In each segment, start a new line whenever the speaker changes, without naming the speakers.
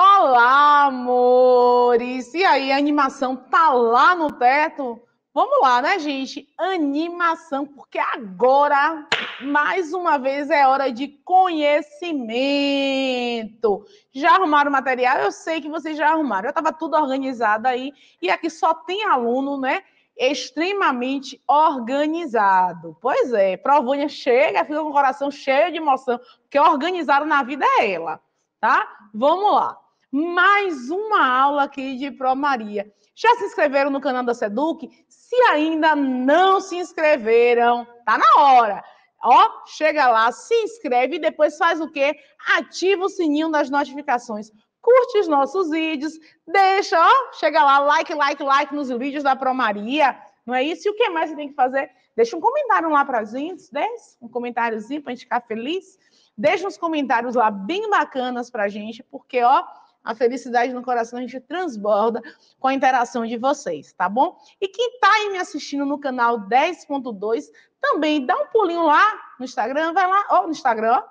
Olá, amores! E aí, a animação tá lá no teto? Vamos lá, né, gente? Animação, porque agora, mais uma vez, é hora de conhecimento. Já arrumaram o material? Eu sei que vocês já arrumaram. Eu estava tudo organizado aí, e aqui só tem aluno, né? Extremamente organizado. Pois é, Provânia chega, fica com o coração cheio de emoção, porque organizado na vida é ela, tá? Vamos lá mais uma aula aqui de Pro Maria. Já se inscreveram no canal da Seduc? Se ainda não se inscreveram, tá na hora. Ó, chega lá, se inscreve e depois faz o quê? Ativa o sininho das notificações. Curte os nossos vídeos, deixa, ó, chega lá, like, like, like nos vídeos da Pro Maria. Não é isso? E o que mais você tem que fazer? Deixa um comentário lá pra gente, desce um comentáriozinho pra gente ficar feliz. Deixa uns comentários lá bem bacanas pra gente, porque, ó, a felicidade no coração a gente transborda com a interação de vocês, tá bom? E quem está aí me assistindo no canal 10.2, também dá um pulinho lá no Instagram, vai lá, ó, no Instagram, ó.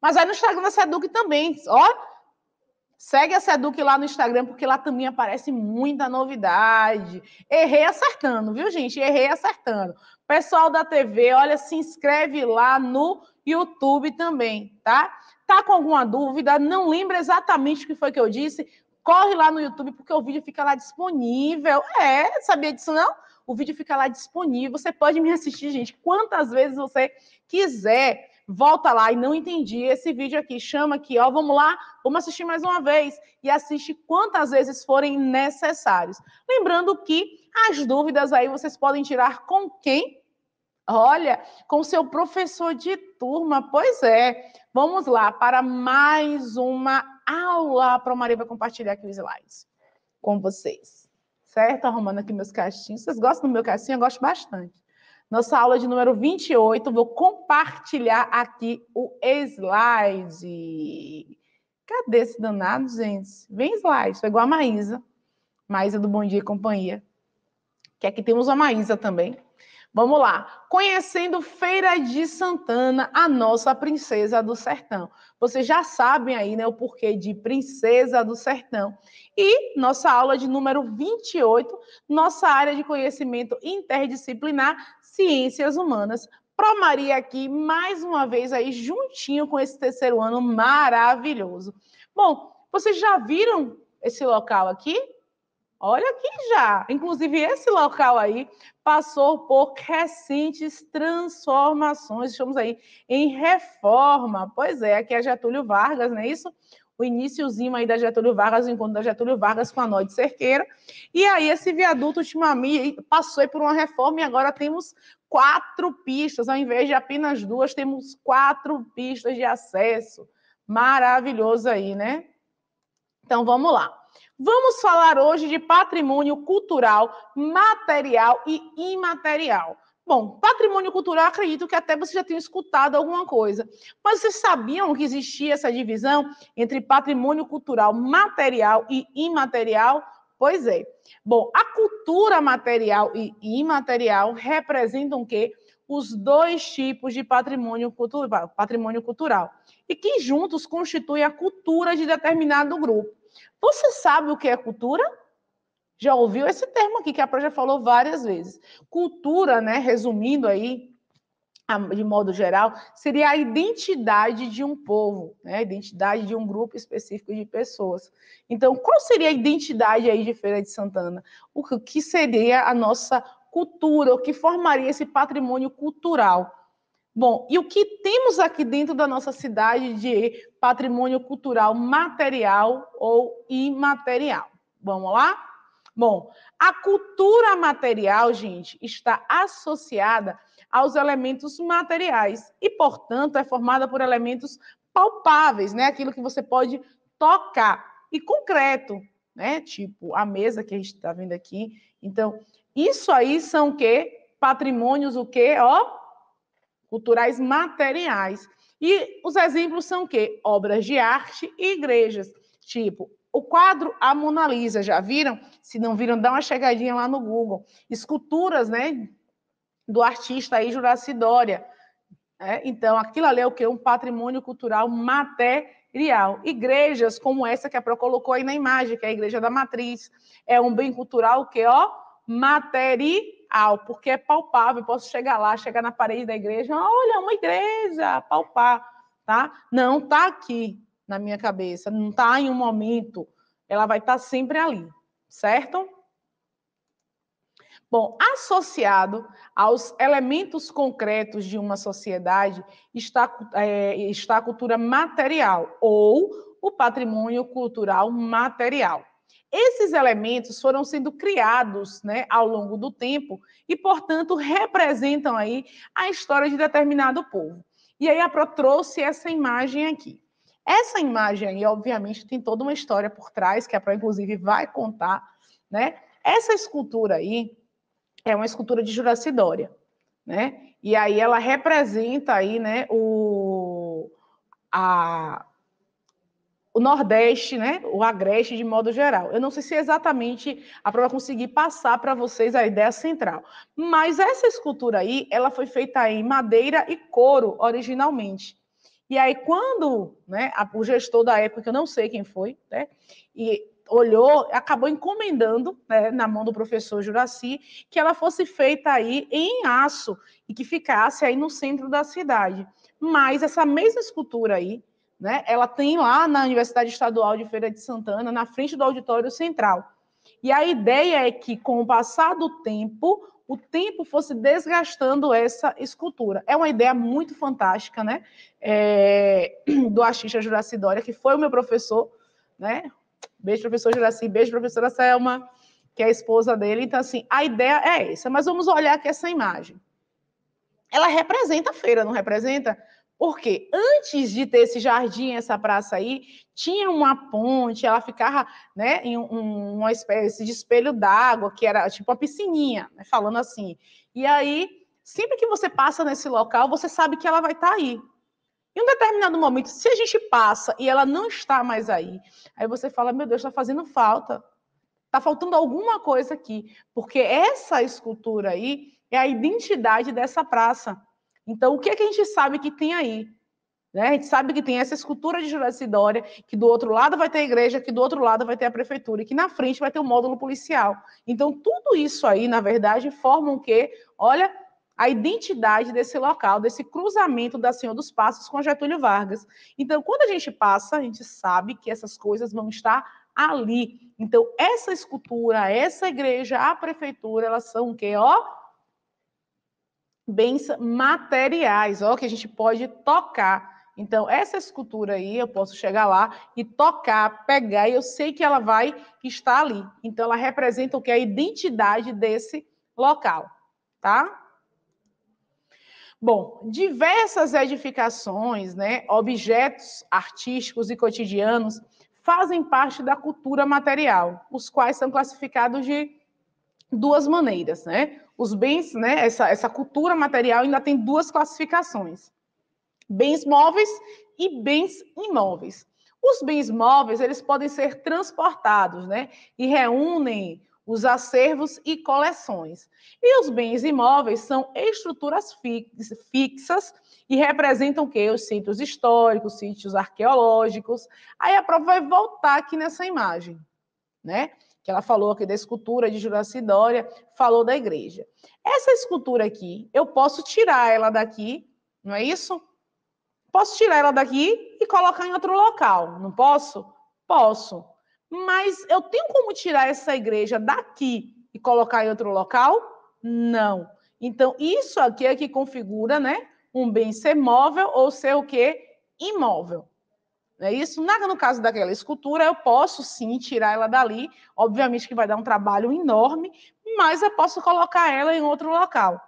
Mas aí no Instagram da Seduc também, ó. Segue a Seduc lá no Instagram, porque lá também aparece muita novidade. Errei acertando, viu, gente? Errei acertando. Pessoal da TV, olha, se inscreve lá no YouTube também, tá? tá com alguma dúvida, não lembra exatamente o que foi que eu disse, corre lá no YouTube, porque o vídeo fica lá disponível. É, sabia disso não? O vídeo fica lá disponível. Você pode me assistir, gente, quantas vezes você quiser. Volta lá e não entendi esse vídeo aqui. Chama aqui, ó. Vamos lá, vamos assistir mais uma vez e assiste quantas vezes forem necessários. Lembrando que as dúvidas aí vocês podem tirar com quem Olha, com seu professor de turma, pois é. Vamos lá para mais uma aula. A Pró-Maria vai compartilhar aqui os slides com vocês. Certo? Arrumando aqui meus caixinhos. Vocês gostam do meu caixinho? Eu gosto bastante. Nossa aula de número 28, vou compartilhar aqui o slide. Cadê esse danado, gente? Vem slide, É igual a Maísa. Maísa do Bom Dia e Companhia. Que aqui temos a Maísa também. Vamos lá. Conhecendo Feira de Santana, a nossa princesa do sertão. Vocês já sabem aí, né, o porquê de princesa do sertão. E nossa aula de número 28, nossa área de conhecimento interdisciplinar, ciências humanas. Pro Maria aqui mais uma vez aí juntinho com esse terceiro ano maravilhoso. Bom, vocês já viram esse local aqui? Olha aqui já. Inclusive, esse local aí passou por recentes transformações. Estamos aí em reforma. Pois é, aqui é Getúlio Vargas, não é isso? O iníciozinho aí da Getúlio Vargas, o encontro da Getúlio Vargas com a Noite Cerqueira. E aí, esse viaduto ultimamente passou por uma reforma e agora temos quatro pistas, ao invés de apenas duas, temos quatro pistas de acesso. Maravilhoso aí, né? Então, vamos lá. Vamos falar hoje de patrimônio cultural, material e imaterial. Bom, patrimônio cultural, acredito que até você já tenha escutado alguma coisa. Mas vocês sabiam que existia essa divisão entre patrimônio cultural material e imaterial? Pois é. Bom, a cultura material e imaterial representam o quê? Os dois tipos de patrimônio, cultu patrimônio cultural. E que juntos constituem a cultura de determinado grupo. Você sabe o que é cultura? Já ouviu esse termo aqui que a Pro já falou várias vezes. Cultura, né, resumindo aí, de modo geral, seria a identidade de um povo, né? a identidade de um grupo específico de pessoas. Então, qual seria a identidade aí de Feira de Santana? O que seria a nossa cultura, o que formaria esse patrimônio cultural? Bom, e o que temos aqui dentro da nossa cidade de patrimônio cultural material ou imaterial? Vamos lá? Bom, a cultura material, gente, está associada aos elementos materiais e, portanto, é formada por elementos palpáveis, né? Aquilo que você pode tocar e concreto, né? Tipo a mesa que a gente está vendo aqui. Então, isso aí são o quê? Patrimônios o quê? Ó, culturais materiais. E os exemplos são o quê? Obras de arte e igrejas, tipo o quadro A Mona Lisa, já viram? Se não viram, dá uma chegadinha lá no Google. Esculturas, né, do artista aí Juraci Dória. É, então, aquilo ali é o que? Um patrimônio cultural material. Igrejas como essa que a Pro colocou aí na imagem, que é a Igreja da Matriz, é um bem cultural que, ó, material real, porque é palpável. Eu posso chegar lá, chegar na parede da igreja, ah, olha, uma igreja, palpar, tá? Não tá aqui na minha cabeça, não tá em um momento, ela vai estar tá sempre ali, certo? Bom, associado aos elementos concretos de uma sociedade está, é, está a cultura material ou o patrimônio cultural material. Esses elementos foram sendo criados né, ao longo do tempo e, portanto, representam aí a história de determinado povo. E aí a Pro trouxe essa imagem aqui. Essa imagem aí, obviamente, tem toda uma história por trás, que a Pro, inclusive, vai contar, né? Essa escultura aí é uma escultura de Juracidória, né? E aí ela representa aí, né, o... a o Nordeste, né, o Agreste de modo geral. Eu não sei se é exatamente a prova conseguir passar para vocês a ideia central, mas essa escultura aí, ela foi feita em madeira e couro originalmente. E aí quando, né, a, o gestor da época, que eu não sei quem foi, né, e olhou, acabou encomendando né, na mão do professor Juraci que ela fosse feita aí em aço e que ficasse aí no centro da cidade. Mas essa mesma escultura aí, né? Ela tem lá na Universidade Estadual de Feira de Santana, na frente do Auditório Central. E a ideia é que, com o passar do tempo, o tempo fosse desgastando essa escultura. É uma ideia muito fantástica, né? É, do artista Juraci Dória, que foi o meu professor, né? Beijo, professor Juraci, beijo, professora Selma, que é a esposa dele. Então, assim, a ideia é essa. Mas vamos olhar aqui essa imagem. Ela representa a feira, não representa? Porque antes de ter esse jardim, essa praça aí, tinha uma ponte, ela ficava né, em um, uma espécie de espelho d'água, que era tipo uma piscininha, né, falando assim. E aí, sempre que você passa nesse local, você sabe que ela vai estar tá aí. Em um determinado momento, se a gente passa e ela não está mais aí, aí você fala: meu Deus, está fazendo falta. Está faltando alguma coisa aqui. Porque essa escultura aí é a identidade dessa praça. Então, o que, é que a gente sabe que tem aí? Né? A gente sabe que tem essa escultura de Jurás Sidória, que do outro lado vai ter a igreja, que do outro lado vai ter a prefeitura, e que na frente vai ter o módulo policial. Então, tudo isso aí, na verdade, forma um que, olha, a identidade desse local, desse cruzamento da Senhor dos Passos com Getúlio Vargas. Então, quando a gente passa, a gente sabe que essas coisas vão estar ali. Então, essa escultura, essa igreja, a prefeitura, elas são o quê? Ó, bens materiais, ó, que a gente pode tocar. Então, essa escultura aí, eu posso chegar lá e tocar, pegar, e eu sei que ela vai estar ali. Então, ela representa o que? A identidade desse local, tá? Bom, diversas edificações, né, objetos artísticos e cotidianos fazem parte da cultura material, os quais são classificados de duas maneiras, né? Os bens, né? Essa, essa cultura material ainda tem duas classificações: bens móveis e bens imóveis. Os bens móveis eles podem ser transportados, né? E reúnem os acervos e coleções. E os bens imóveis são estruturas fixas e representam o quê? Os sítios históricos, sítios arqueológicos. Aí a prova vai voltar aqui nessa imagem, né? que ela falou aqui da escultura de Juracidória, falou da igreja. Essa escultura aqui, eu posso tirar ela daqui, não é isso? Posso tirar ela daqui e colocar em outro local, não posso? Posso. Mas eu tenho como tirar essa igreja daqui e colocar em outro local? Não. Então, isso aqui é que configura, né? Um bem ser móvel ou ser o quê? Imóvel é isso? No caso daquela escultura, eu posso sim tirar ela dali, obviamente que vai dar um trabalho enorme, mas eu posso colocar ela em outro local.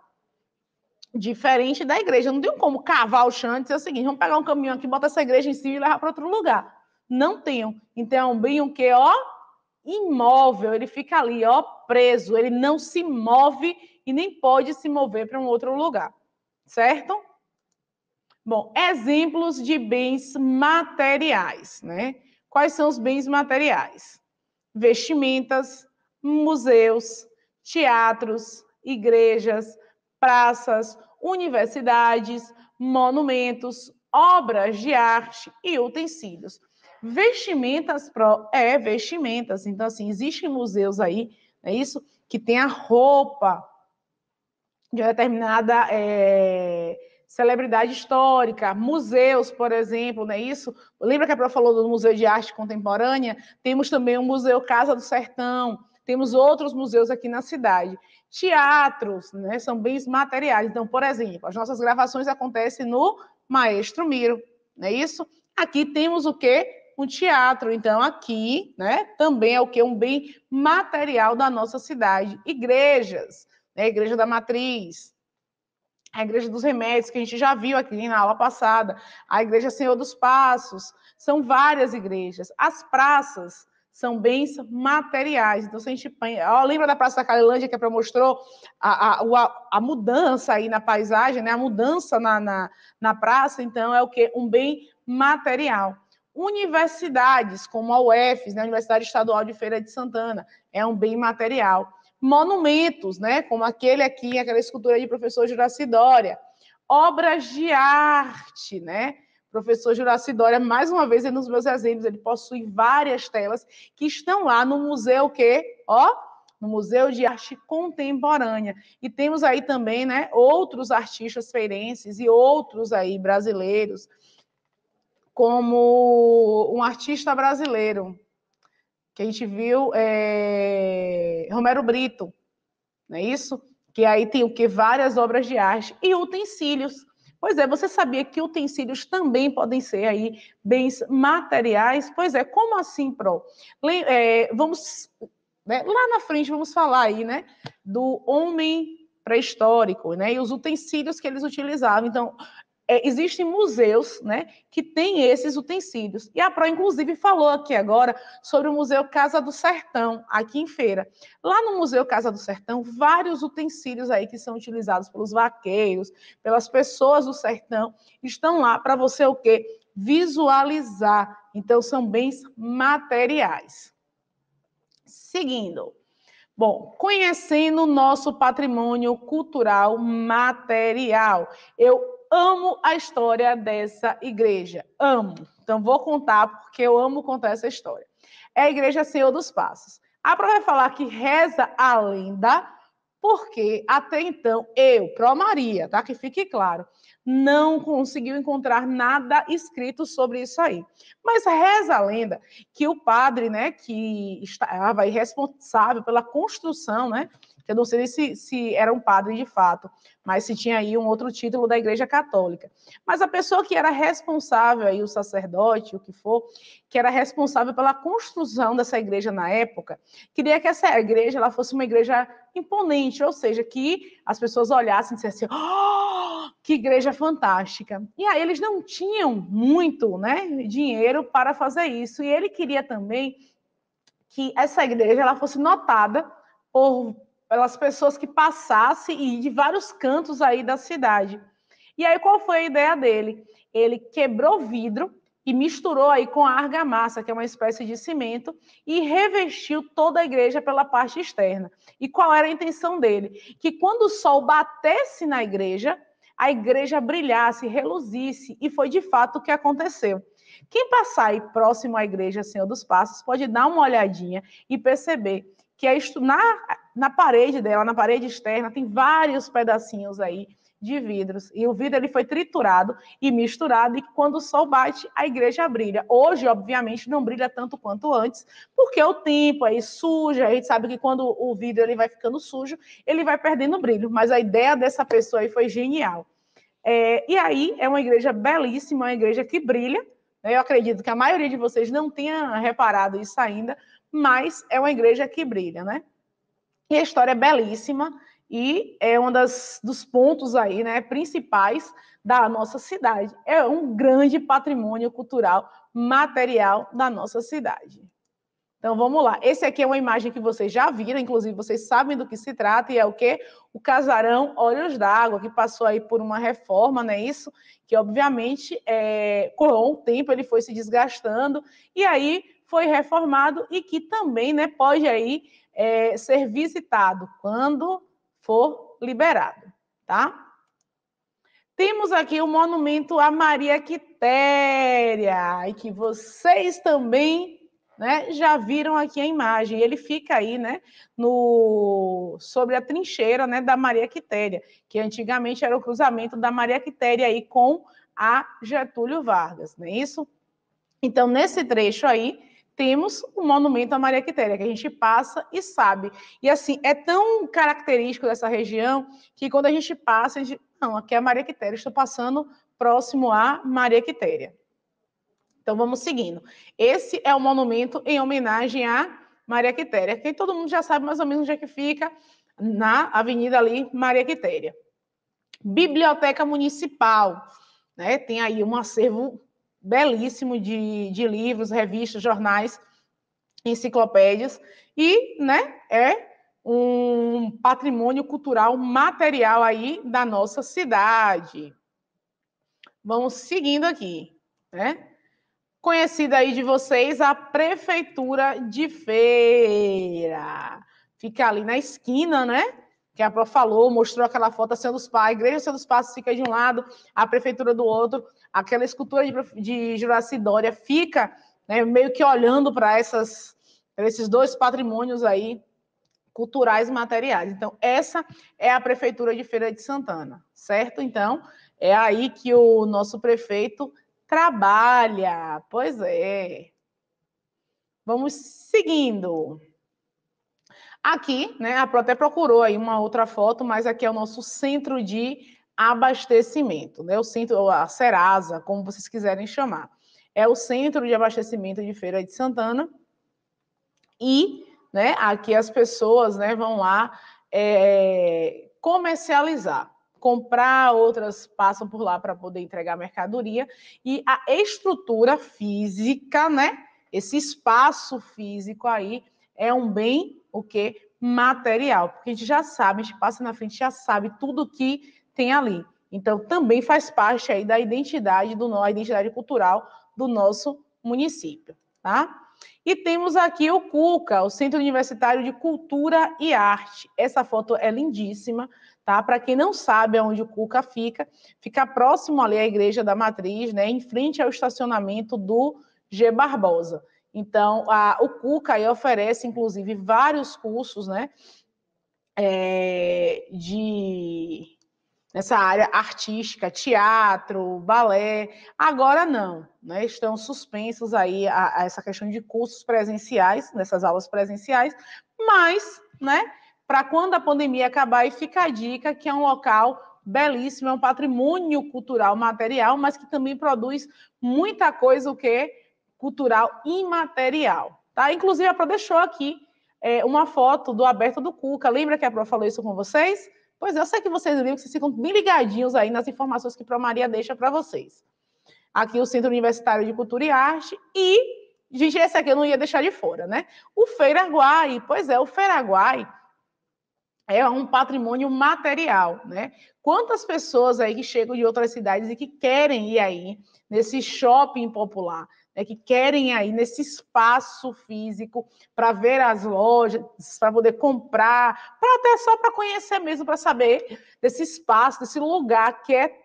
Diferente da igreja, não tem como cavar o chão e dizer o seguinte: vamos pegar um caminhão aqui, botar essa igreja em cima e levar para outro lugar. Não tenho. Então é um bem o que, ó, imóvel, ele fica ali, ó, preso, ele não se move e nem pode se mover para um outro lugar, certo? Bom, exemplos de bens materiais, né? Quais são os bens materiais? Vestimentas, museus, teatros, igrejas, praças, universidades, monumentos, obras de arte e utensílios. Vestimentas pro... é vestimentas, então assim, existem museus aí, é isso? Que tem a roupa de determinada é, celebridade histórica, museus, por exemplo, não é isso? Lembra que a Pro falou do Museu de Arte Contemporânea? Temos também o Museu Casa do Sertão, temos outros museus aqui na cidade. Teatros, né, são bens materiais. Então, por exemplo, as nossas gravações acontecem no Maestro Miro, não é isso? Aqui temos o quê? um teatro. Então, aqui, né, também é o que? Um bem material da nossa cidade. Igrejas, né, Igreja da Matriz, a Igreja dos Remédios, que a gente já viu aqui na aula passada, a Igreja Senhor dos Passos, são várias igrejas. As praças são bens materiais. Então, se a gente ó, lembra da Praça da Calilândia que a mostrou a, a, a, mudança aí na paisagem, né? a mudança na, na, na praça, então é o que? Um bem material. Universidades, como a UFES, né? a Universidade Estadual de Feira de Santana, é um bem material monumentos, né, como aquele aqui, aquela escultura de professor Juraci obras de arte, né? Professor Juraci mais uma vez, é nos meus exemplos, ele possui várias telas que estão lá no museu que, ó, no Museu de Arte Contemporânea. E temos aí também, né, outros artistas feirenses e outros aí brasileiros, como um artista brasileiro, que a gente viu é, Romero Brito, não é isso? Que aí tem o que? Várias obras de arte e utensílios. Pois é, você sabia que utensílios também podem ser aí bens materiais? Pois é, como assim, Pro? É, vamos, né, lá na frente vamos falar aí, né, do homem pré-histórico, né, e os utensílios que eles utilizavam. Então, é, existem museus né, que têm esses utensílios. E a PRO, inclusive, falou aqui agora sobre o Museu Casa do Sertão, aqui em Feira. Lá no Museu Casa do Sertão, vários utensílios aí que são utilizados pelos vaqueiros, pelas pessoas do sertão, estão lá para você o quê? Visualizar. Então, são bens materiais. Seguindo. Bom, conhecendo o nosso patrimônio cultural material, eu amo a história dessa igreja. Amo. Então vou contar porque eu amo contar essa história. É a igreja Senhor dos Passos. A prova vai é falar que reza a lenda, porque até então eu, Pro Maria, tá? Que fique claro, não conseguiu encontrar nada escrito sobre isso aí. Mas reza a lenda que o padre, né, que estava responsável pela construção, né, eu não sei se, se era um padre de fato, mas se tinha aí um outro título da Igreja Católica. Mas a pessoa que era responsável, aí, o sacerdote, o que for, que era responsável pela construção dessa igreja na época, queria que essa igreja ela fosse uma igreja imponente, ou seja, que as pessoas olhassem e dissessem, oh, que igreja fantástica. E aí eles não tinham muito né, dinheiro para fazer isso. E ele queria também que essa igreja ela fosse notada por pelas pessoas que passassem e de vários cantos aí da cidade. E aí qual foi a ideia dele? Ele quebrou vidro e misturou aí com a argamassa, que é uma espécie de cimento, e revestiu toda a igreja pela parte externa. E qual era a intenção dele? Que quando o sol batesse na igreja, a igreja brilhasse, reluzisse, e foi de fato o que aconteceu. Quem passar aí próximo à igreja Senhor dos Passos pode dar uma olhadinha e perceber que é isto na, na parede dela, na parede externa, tem vários pedacinhos aí de vidros. E o vidro ele foi triturado e misturado, e quando o sol bate, a igreja brilha. Hoje, obviamente, não brilha tanto quanto antes, porque o tempo aí suja, a gente sabe que quando o vidro ele vai ficando sujo, ele vai perdendo brilho. Mas a ideia dessa pessoa aí foi genial. É, e aí, é uma igreja belíssima, uma igreja que brilha. Né? Eu acredito que a maioria de vocês não tenha reparado isso ainda, mas é uma igreja que brilha, né? E a história é belíssima e é um das, dos pontos aí, né, principais da nossa cidade. É um grande patrimônio cultural material da nossa cidade. Então vamos lá. Esse aqui é uma imagem que vocês já viram, inclusive vocês sabem do que se trata e é o que o casarão Olhos d'Água que passou aí por uma reforma, né? isso? Que obviamente é, com o tempo ele foi se desgastando e aí foi reformado e que também né, pode aí é, ser visitado quando for liberado, tá? Temos aqui o monumento a Maria Quitéria, e que vocês também né, já viram aqui a imagem. Ele fica aí, né, no sobre a trincheira, né, da Maria Quitéria, que antigamente era o cruzamento da Maria Quitéria aí com a Getúlio Vargas, não é isso? Então, nesse trecho aí, temos o um monumento à Maria Quitéria, que a gente passa e sabe. E assim, é tão característico dessa região que quando a gente passa, a gente. Não, aqui é a Maria Quitéria, estou passando próximo à Maria Quitéria. Então vamos seguindo. Esse é o monumento em homenagem à Maria Quitéria, que todo mundo já sabe mais ou menos onde é que fica, na avenida ali, Maria Quitéria. Biblioteca Municipal, né? Tem aí um acervo belíssimo de, de livros, revistas, jornais, enciclopédias, e né, é um patrimônio cultural material aí da nossa cidade. Vamos seguindo aqui, né? Conhecida aí de vocês a Prefeitura de Feira. Fica ali na esquina, né? que a Pro falou, mostrou aquela foto, a Senhor dos Pais, a Igreja Senhor dos Passos fica de um lado, a Prefeitura do outro, aquela escultura de, de Juraci Dória fica né, meio que olhando para essas esses dois patrimônios aí culturais e materiais. Então, essa é a prefeitura de Feira de Santana, certo? Então, é aí que o nosso prefeito trabalha. Pois é. Vamos seguindo. Aqui, né, a Pro até procurou aí uma outra foto, mas aqui é o nosso centro de abastecimento, né? O centro, a Serasa, como vocês quiserem chamar. É o centro de abastecimento de Feira de Santana. E né, aqui as pessoas né, vão lá é, comercializar, comprar, outras passam por lá para poder entregar mercadoria. E a estrutura física, né? Esse espaço físico aí é um bem o que material, porque a gente já sabe, a gente passa na frente, já sabe tudo que tem ali. Então, também faz parte aí da identidade, do, da identidade cultural do nosso município, tá? E temos aqui o CUCA, o Centro Universitário de Cultura e Arte. Essa foto é lindíssima, tá? Para quem não sabe aonde o CUCA fica, fica próximo ali à Igreja da Matriz, né? Em frente ao estacionamento do G. Barbosa. Então, a, o CUCA aí oferece, inclusive, vários cursos, né? É, de nessa área artística, teatro, balé. Agora não, né? Estão suspensos aí a, a, essa questão de cursos presenciais, nessas aulas presenciais, mas, né, para quando a pandemia acabar, e fica a dica que é um local belíssimo, é um patrimônio cultural material, mas que também produz muita coisa o que cultural imaterial, tá? Inclusive a Pro deixou aqui é, uma foto do aberto do Cuca. Lembra que a Pro falou isso com vocês? Pois é, eu sei que vocês que vocês ficam bem ligadinhos aí nas informações que a Maria deixa para vocês. Aqui o Centro Universitário de Cultura e Arte e, gente, esse aqui eu não ia deixar de fora, né? O Feiraguai, pois é, o Feiraguai é um patrimônio material, né? Quantas pessoas aí que chegam de outras cidades e que querem ir aí nesse shopping popular, né, que querem aí nesse espaço físico para ver as lojas, para poder comprar, para até só para conhecer mesmo, para saber desse espaço, desse lugar que é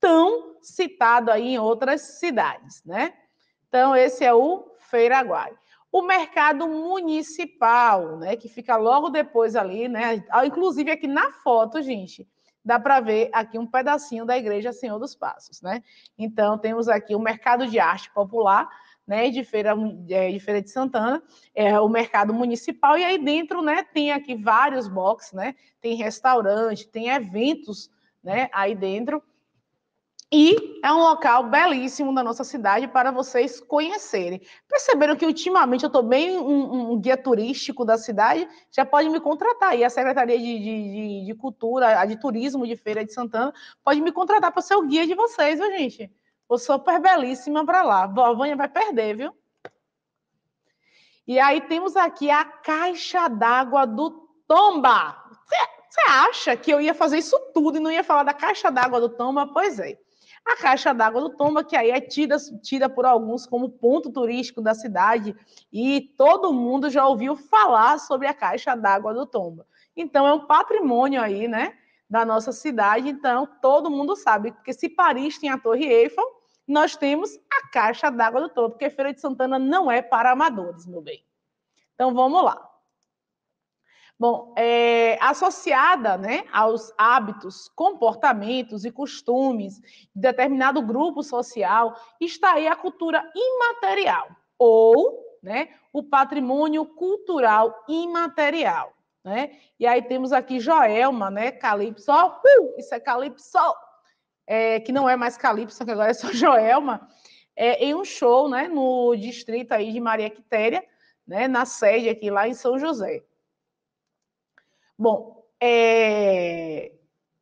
tão citado aí em outras cidades, né? Então esse é o Feiraguai. O mercado municipal, né, que fica logo depois ali, né? Inclusive aqui na foto, gente, dá para ver aqui um pedacinho da Igreja Senhor dos Passos, né? Então, temos aqui o mercado de arte popular, né, de Feira, é, de Feira de Santana, é, o mercado municipal, e aí dentro, né, tem aqui vários boxes, né, tem restaurante, tem eventos, né, aí dentro, e é um local belíssimo da nossa cidade para vocês conhecerem. Perceberam que ultimamente eu estou bem um, um, guia turístico da cidade, já pode me contratar aí. A Secretaria de, de, de Cultura, a de Turismo de Feira de Santana, pode me contratar para ser o guia de vocês, viu, gente? Vou super belíssima para lá. A Vânia vai perder, viu? E aí temos aqui a caixa d'água do Tomba. Você acha que eu ia fazer isso tudo e não ia falar da caixa d'água do Tomba? Pois é a caixa d'água do Tomba, que aí é tida, tida por alguns como ponto turístico da cidade, e todo mundo já ouviu falar sobre a caixa d'água do Tomba. Então, é um patrimônio aí, né, da nossa cidade. Então, todo mundo sabe, porque se Paris tem a Torre Eiffel, nós temos a caixa d'água do Tomba, porque Feira de Santana não é para amadores, meu bem. Então, vamos lá. Bom, é, associada né, aos hábitos, comportamentos e costumes de determinado grupo social, está aí a cultura imaterial, ou né, o patrimônio cultural imaterial. Né? E aí temos aqui Joelma, né? Calypso, uh, isso é Calypso, é, que não é mais Calypso, que agora é só Joelma, é, em um show né, no distrito aí de Maria Quitéria, né, na sede aqui lá em São José. Bom, é...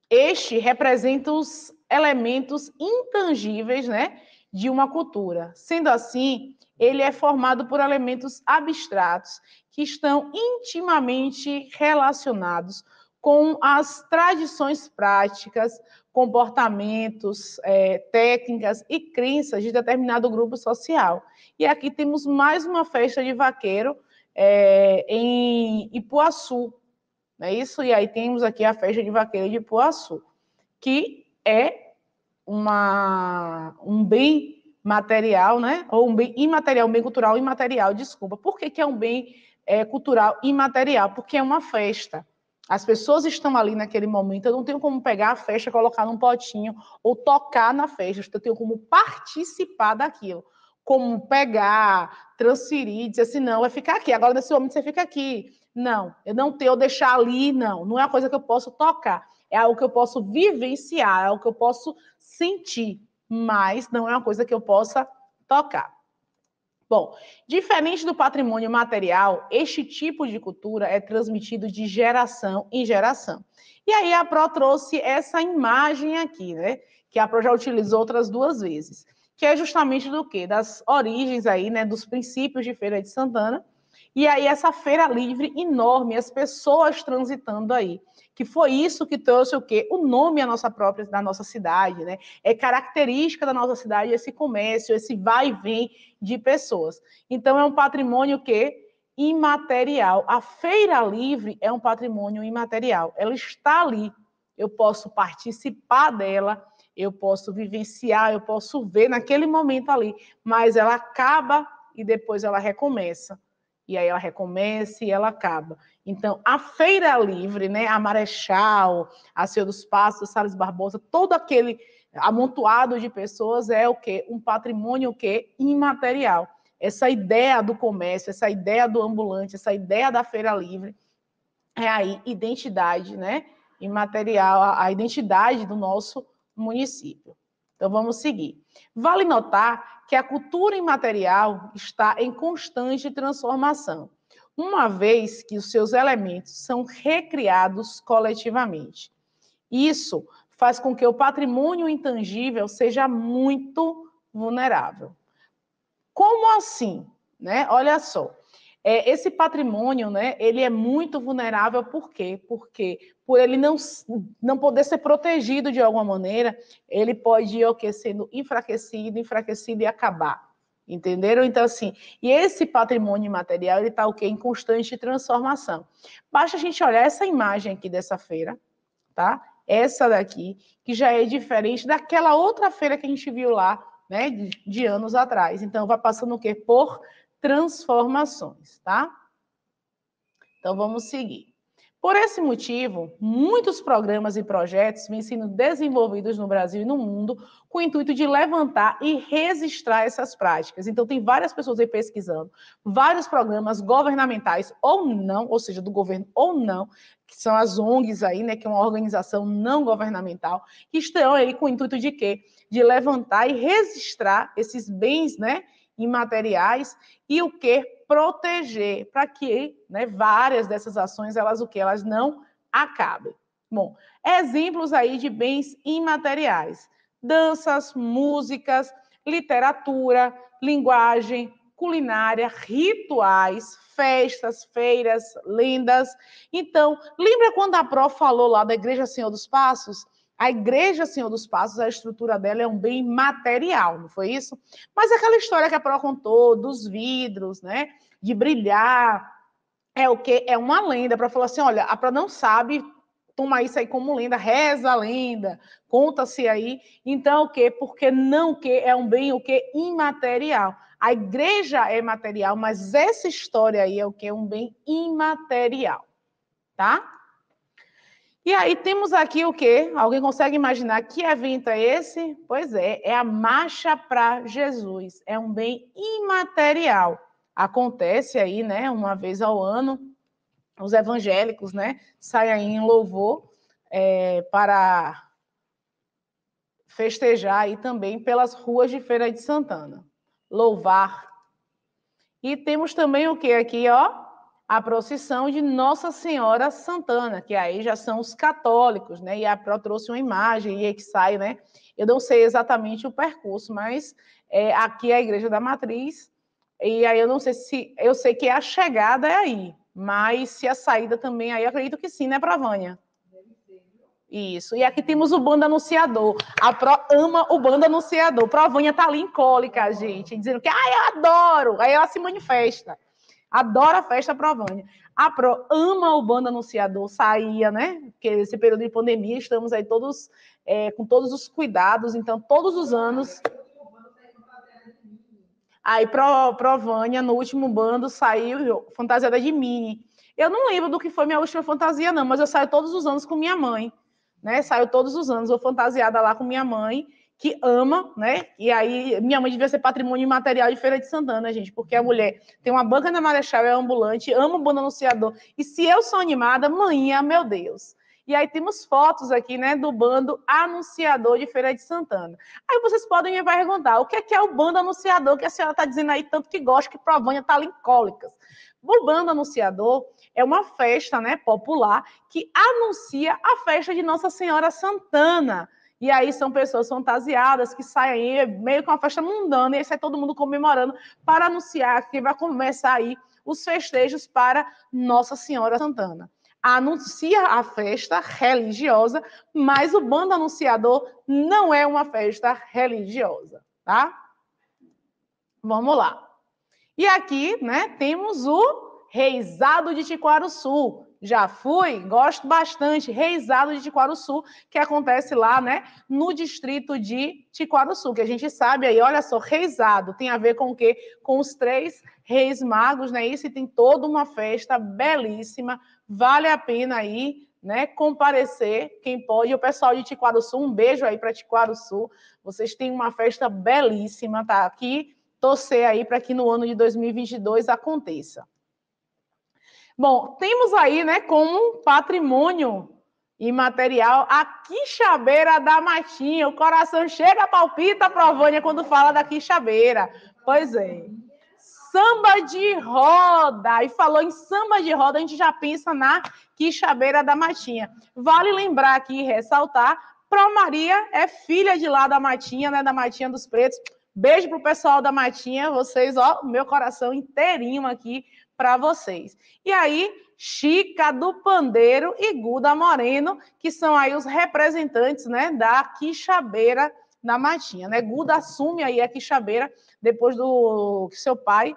este representa os elementos intangíveis né, de uma cultura. Sendo assim, ele é formado por elementos abstratos que estão intimamente relacionados com as tradições práticas, comportamentos, é, técnicas e crenças de determinado grupo social. E aqui temos mais uma festa de vaqueiro é, em Ipuaçu, não é isso? E aí temos aqui a festa de vaqueira de Poaçu, que é uma, um bem material, né? Ou um bem imaterial, um bem cultural imaterial, desculpa. Por que, que é um bem é, cultural imaterial? Porque é uma festa. As pessoas estão ali naquele momento, eu não tenho como pegar a festa, colocar num potinho ou tocar na festa, eu tenho como participar daquilo. Como pegar, transferir, dizer assim, não, vai ficar aqui. Agora, nesse momento, você fica aqui. Não, eu não tenho, deixar ali, não. Não é uma coisa que eu posso tocar, é algo que eu posso vivenciar, é algo que eu posso sentir, mas não é uma coisa que eu possa tocar. Bom, diferente do patrimônio material, este tipo de cultura é transmitido de geração em geração. E aí a Pro trouxe essa imagem aqui, né? Que a Pro já utilizou outras duas vezes, que é justamente do quê? Das origens aí, né? Dos princípios de Feira de Santana, e aí essa feira livre enorme, as pessoas transitando aí, que foi isso que trouxe o quê? O nome à nossa própria da nossa cidade, né? É característica da nossa cidade esse comércio, esse vai e vem de pessoas. Então é um patrimônio que imaterial. A feira livre é um patrimônio imaterial. Ela está ali. Eu posso participar dela, eu posso vivenciar, eu posso ver naquele momento ali, mas ela acaba e depois ela recomeça e aí ela recomeça e ela acaba. Então, a Feira Livre, né, a Marechal, a Senhor dos Passos, Salles Barbosa, todo aquele amontoado de pessoas é o quê? Um patrimônio o quê? Imaterial. Essa ideia do comércio, essa ideia do ambulante, essa ideia da Feira Livre, é aí identidade, né? Imaterial, a identidade do nosso município. Então vamos seguir. Vale notar que a cultura imaterial está em constante transformação, uma vez que os seus elementos são recriados coletivamente. Isso faz com que o patrimônio intangível seja muito vulnerável. Como assim? Né? Olha só. É, esse patrimônio, né, ele é muito vulnerável, por quê? Porque por ele não, não poder ser protegido de alguma maneira, ele pode ir o sendo enfraquecido, enfraquecido e acabar. Entenderam? Então, assim, e esse patrimônio material ele está o quê? Em constante transformação. Basta a gente olhar essa imagem aqui dessa feira, tá? Essa daqui, que já é diferente daquela outra feira que a gente viu lá, né, de, de anos atrás. Então, vai passando o quê? Por transformações, tá? Então vamos seguir. Por esse motivo, muitos programas e projetos vêm sendo desenvolvidos no Brasil e no mundo com o intuito de levantar e registrar essas práticas. Então, tem várias pessoas aí pesquisando, vários programas governamentais ou não, ou seja, do governo ou não, que são as ONGs aí, né, que é uma organização não governamental, que estão aí com o intuito de quê? De levantar e registrar esses bens, né, imateriais e o que proteger para que né, várias dessas ações elas o que elas não acabem. Bom, exemplos aí de bens imateriais: danças, músicas, literatura, linguagem, culinária, rituais, festas, feiras, lendas. Então, lembra quando a Pro falou lá da Igreja Senhor dos Passos? A Igreja Senhor dos Passos, a estrutura dela é um bem material, não foi isso? Mas é aquela história que a Pro contou dos vidros, né? De brilhar. É o que é uma lenda para falar assim, olha, a Pro não sabe tomar isso aí como lenda, reza a lenda, conta-se aí. Então, o quê? Porque não o que é um bem o que imaterial. A igreja é material, mas essa história aí é o que é um bem imaterial, tá? E aí temos aqui o quê? Alguém consegue imaginar que evento é esse? Pois é, é a Marcha para Jesus. É um bem imaterial. Acontece aí, né, uma vez ao ano, os evangélicos, né, saem aí em louvor é, para festejar aí também pelas ruas de Feira de Santana. Louvar. E temos também o que aqui, ó? a procissão de Nossa Senhora Santana, que aí já são os católicos, né? E a Pro trouxe uma imagem e aí que sai, né? Eu não sei exatamente o percurso, mas é, aqui é a Igreja da Matriz, e aí eu não sei se. Eu sei que a chegada é aí, mas se a saída também aí, acredito que sim, né, Pravânia? Isso. E aqui temos o bando anunciador. A Pro ama o bando anunciador. Provanha tá ali em cólica, gente, dizendo que ah, eu adoro. Aí ela se manifesta adora a festa Provânia. A Pro ama o bando anunciador, saía, né? Porque esse período de pandemia estamos aí todos é, com todos os cuidados, então todos os anos. Aí Provânia, no último bando, saiu fantasiada de mini. Eu não lembro do que foi minha última fantasia, não, mas eu saio todos os anos com minha mãe, né? Saio todos os anos, vou fantasiada lá com minha mãe que ama, né? E aí, minha mãe devia ser patrimônio imaterial de Feira de Santana, gente, porque a mulher tem uma banca na Marechal, é ambulante, ama o bando anunciador. E se eu sou animada, manhã, meu Deus. E aí temos fotos aqui, né, do bando anunciador de Feira de Santana. Aí vocês podem me perguntar, o que é, que é o bando anunciador que a senhora está dizendo aí tanto que gosta, que provanha está em cólicas? O bando anunciador é uma festa, né, popular que anuncia a festa de Nossa Senhora Santana, e aí são pessoas fantasiadas que saem aí, meio que uma festa mundana, e aí sai todo mundo comemorando para anunciar que vai começar aí os festejos para Nossa Senhora Santana. Anuncia a festa religiosa, mas o bando anunciador não é uma festa religiosa, tá? Vamos lá. E aqui, né, temos o Reisado de Sul já fui, gosto bastante, Reisado de Tiquaruçu, que acontece lá, né, no distrito de Tiquaruçu, que a gente sabe aí, olha só, Reisado tem a ver com o quê? Com os três reis magos, né? Isso e tem toda uma festa belíssima, vale a pena aí, né, comparecer, quem pode, o pessoal de Tiquaruçu, um beijo aí para Tiquaruçu. Vocês têm uma festa belíssima, tá aqui. Torcer aí para que no ano de 2022 aconteça. Bom, temos aí, né, como um patrimônio imaterial a quixabeira da Matinha. O coração chega, palpita, Provânia, quando fala da quixabeira. Pois é. Samba de roda. E falou em samba de roda, a gente já pensa na quixabeira da Matinha. Vale lembrar aqui e ressaltar, Pro Maria é filha de lá da Matinha, né, da Matinha dos Pretos. Beijo pro pessoal da Matinha, vocês, ó, meu coração inteirinho aqui para vocês. E aí, Chica do Pandeiro e Guda Moreno, que são aí os representantes né, da Quixabeira na Matinha. Né? Guda assume aí a Quixabeira depois do que seu pai,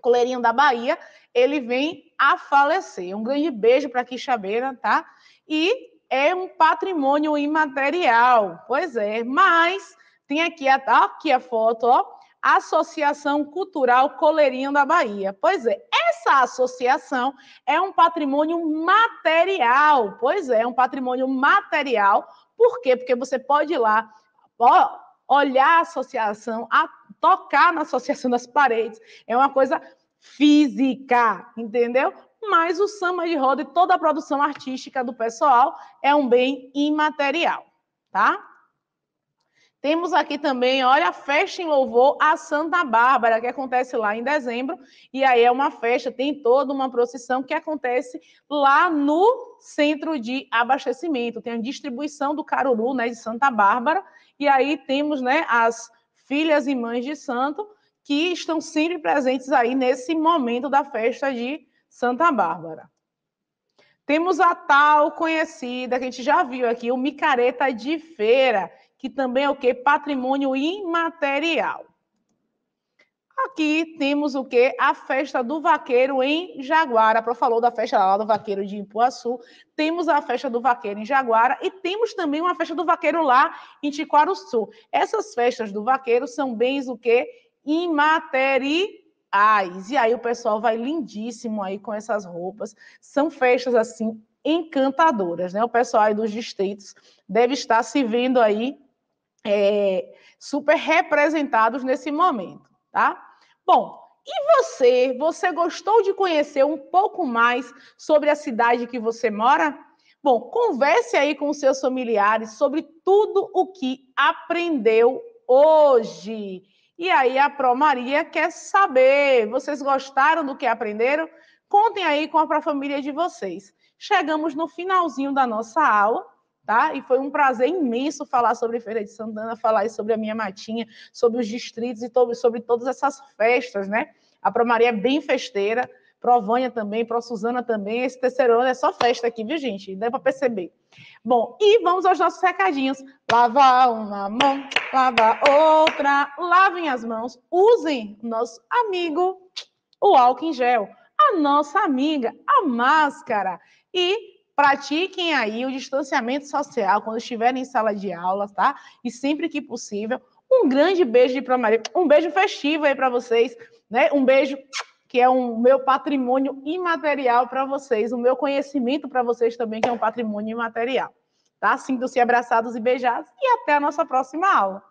coleirinho da Bahia, ele vem a falecer. Um grande beijo para a Quixabeira, tá? E é um patrimônio imaterial, pois é, mas tem aqui a, aqui a foto, ó, Associação Cultural Coleirinho da Bahia. Pois é, essa associação é um patrimônio material. Pois é, é um patrimônio material. Por quê? Porque você pode ir lá, ó, olhar a associação, a, tocar na associação das paredes. É uma coisa física, entendeu? Mas o samba de roda e toda a produção artística do pessoal é um bem imaterial, tá? Temos aqui também, olha, a festa em louvor a Santa Bárbara, que acontece lá em dezembro, e aí é uma festa, tem toda uma procissão que acontece lá no centro de abastecimento, tem a distribuição do caruru, né, de Santa Bárbara, e aí temos, né, as filhas e mães de santo que estão sempre presentes aí nesse momento da festa de Santa Bárbara. Temos a tal conhecida que a gente já viu aqui, o micareta de feira, que também é o que? Patrimônio imaterial. Aqui temos o que? A festa do vaqueiro em Jaguara. Pro falou da festa lá do vaqueiro de Ipuaçu. Temos a festa do vaqueiro em Jaguara e temos também uma festa do vaqueiro lá em Tiquaruçu. Essas festas do vaqueiro são bens o que? Imateriais. E aí o pessoal vai lindíssimo aí com essas roupas. São festas assim encantadoras, né? O pessoal aí dos distritos deve estar se vendo aí é, super representados nesse momento, tá? Bom, e você? Você gostou de conhecer um pouco mais sobre a cidade que você mora? Bom, converse aí com seus familiares sobre tudo o que aprendeu hoje. E aí a Pro Maria quer saber, vocês gostaram do que aprenderam? Contem aí com a Pro Família de vocês. Chegamos no finalzinho da nossa aula tá? E foi um prazer imenso falar sobre Feira de Santana, falar sobre a minha matinha, sobre os distritos e sobre todas essas festas, né? A Promaria é bem festeira, Provanha também, Pro Suzana também. Esse terceiro ano é só festa aqui, viu, gente? Dá para perceber. Bom, e vamos aos nossos recadinhos. Lava uma mão, lava outra. Lavem as mãos, usem nosso amigo, o álcool em gel. A nossa amiga, a máscara. E Pratiquem aí o distanciamento social quando estiverem em sala de aula, tá? E sempre que possível. Um grande beijo de Maria, um beijo festivo aí para vocês, né? Um beijo que é um meu patrimônio imaterial para vocês, o meu conhecimento para vocês também, que é um patrimônio imaterial. Tá? sinto se abraçados e beijados e até a nossa próxima aula.